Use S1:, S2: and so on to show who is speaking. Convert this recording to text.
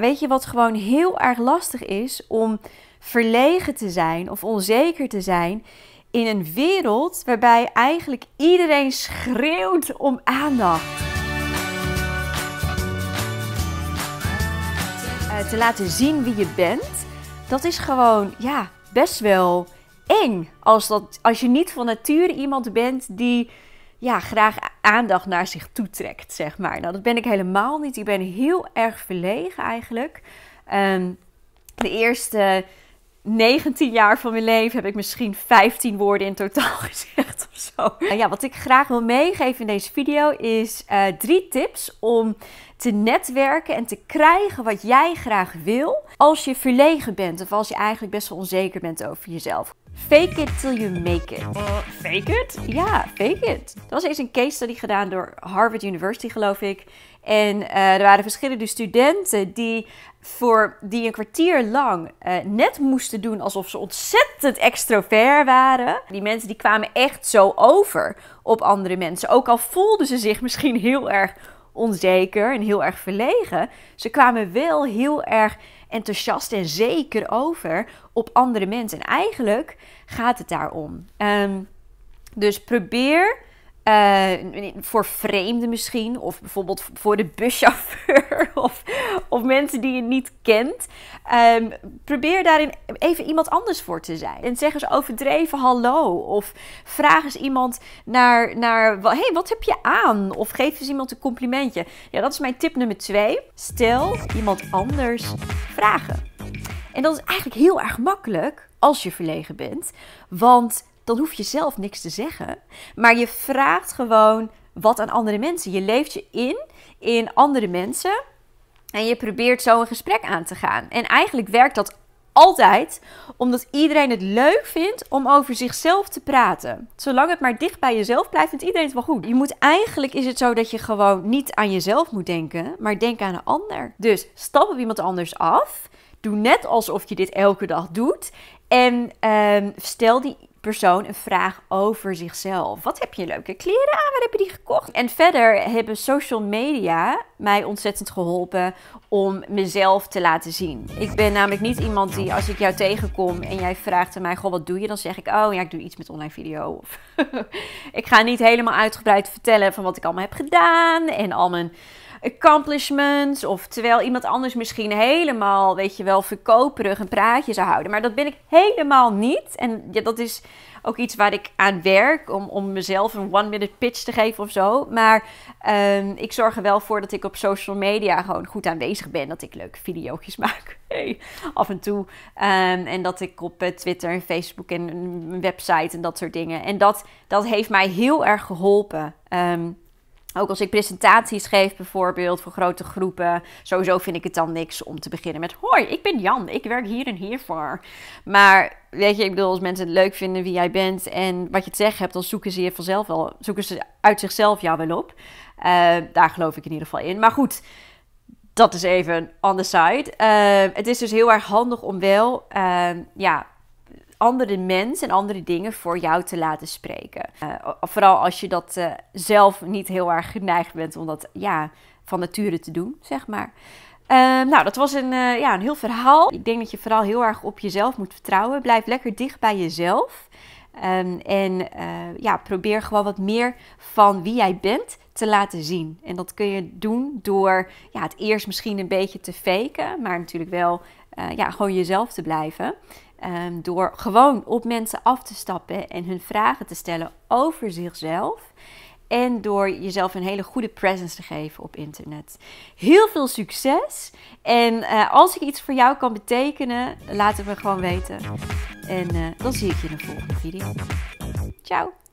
S1: weet je wat gewoon heel erg lastig is om verlegen te zijn of onzeker te zijn in een wereld waarbij eigenlijk iedereen schreeuwt om aandacht. Eh, te laten zien wie je bent, dat is gewoon ja, best wel eng. Als, dat, als je niet van nature iemand bent die ja, graag aandacht naar zich toetrekt, zeg maar. Nou, dat ben ik helemaal niet. Ik ben heel erg verlegen eigenlijk. Ehm, de eerste 19 jaar van mijn leven heb ik misschien 15 woorden in totaal gezegd of zo. Nou ja, wat ik graag wil meegeven in deze video is eh, drie tips om te netwerken en te krijgen wat jij graag wil als je verlegen bent of als je eigenlijk best wel onzeker bent over jezelf. Fake it till you make it. fake it? Ja, fake it. Er was eens een case study gedaan door Harvard University, geloof ik. En eh, er waren verschillende studenten die, voor, die een kwartier lang eh, net moesten doen alsof ze ontzettend extrovert waren. Die mensen die kwamen echt zo over op andere mensen. Ook al voelden ze zich misschien heel erg onzeker en heel erg verlegen. Ze kwamen wel heel erg enthousiast en zeker over op andere mensen. En eigenlijk gaat het daarom. Ehm, dus probeer eh, voor vreemden misschien, of bijvoorbeeld voor de buschauffeur, of, of mensen die je niet kent. Ehm, probeer daarin even iemand anders voor te zijn. En zeg eens overdreven hallo, of vraag eens iemand naar, naar hey, wat heb je aan? Of geef eens iemand een complimentje. Ja, dat is mijn tip nummer twee. Stel iemand anders vragen. En dat is eigenlijk heel erg makkelijk als je verlegen bent, want dan hoef je zelf niks te zeggen. Maar je vraagt gewoon wat aan andere mensen. Je leeft je in in andere mensen. En je probeert zo een gesprek aan te gaan. En eigenlijk werkt dat altijd omdat iedereen het leuk vindt om over zichzelf te praten. Zolang het maar dicht bij jezelf blijft, vindt iedereen het wel goed. Je moet eigenlijk is het zo dat je gewoon niet aan jezelf moet denken, maar denk aan een ander. Dus stap op iemand anders af. Doe net alsof je dit elke dag doet. En ehm, stel die persoon een vraag over zichzelf. Wat heb je leuke kleren aan? Waar heb je die gekocht? En verder hebben social media mij ontzettend geholpen om mezelf te laten zien. Ik ben namelijk niet iemand die als ik jou tegenkom en jij vraagt aan mij, goh, wat doe je? Dan zeg ik, oh ja, ik doe iets met online video. ik ga niet helemaal uitgebreid vertellen van wat ik allemaal heb gedaan en al mijn accomplishments. Of terwijl iemand anders misschien helemaal, weet je wel, verkoperig een praatje zou houden. Maar dat ben ik helemaal niet. En ja, dat is ook iets waar ik aan werk. Om, om mezelf een one-minute pitch te geven of zo. Maar ehm, ik zorg er wel voor dat ik op social media gewoon goed aanwezig ben. Dat ik leuke video's maak. af en toe. Ehm, en dat ik op eh, Twitter en Facebook en een website en dat soort dingen. En dat, dat heeft mij heel erg geholpen. Ehm, ook als ik presentaties geef bijvoorbeeld voor grote groepen, sowieso vind ik het dan niks om te beginnen met hoi, ik ben Jan, ik werk hier en hiervoor. Maar weet je, ik bedoel, als mensen het leuk vinden wie jij bent en wat je te zeggen hebt, dan zoeken ze, je vanzelf wel, zoeken ze uit zichzelf jou wel op. Eh, daar geloof ik in ieder geval in. Maar goed, dat is even on the side. Eh, het is dus heel erg handig om wel eh, ja, andere mensen en andere dingen voor jou te laten spreken. Eh, vooral als je dat eh, zelf niet heel erg geneigd bent om dat ja, van nature te doen, zeg maar. Ehm, nou, dat was een, eh, ja, een heel verhaal. Ik denk dat je vooral heel erg op jezelf moet vertrouwen. Blijf lekker dicht bij jezelf. Ehm, en ja, probeer gewoon wat meer van wie jij bent te laten zien. En dat kun je doen door ja, het eerst misschien een beetje te faken, maar natuurlijk wel ja, gewoon jezelf te blijven. Ehm, door gewoon op mensen af te stappen en hun vragen te stellen over zichzelf. En door jezelf een hele goede presence te geven op internet. Heel veel succes. En eh, als ik iets voor jou kan betekenen, laat het me gewoon weten. En eh, dan zie ik je in de volgende video. Ciao!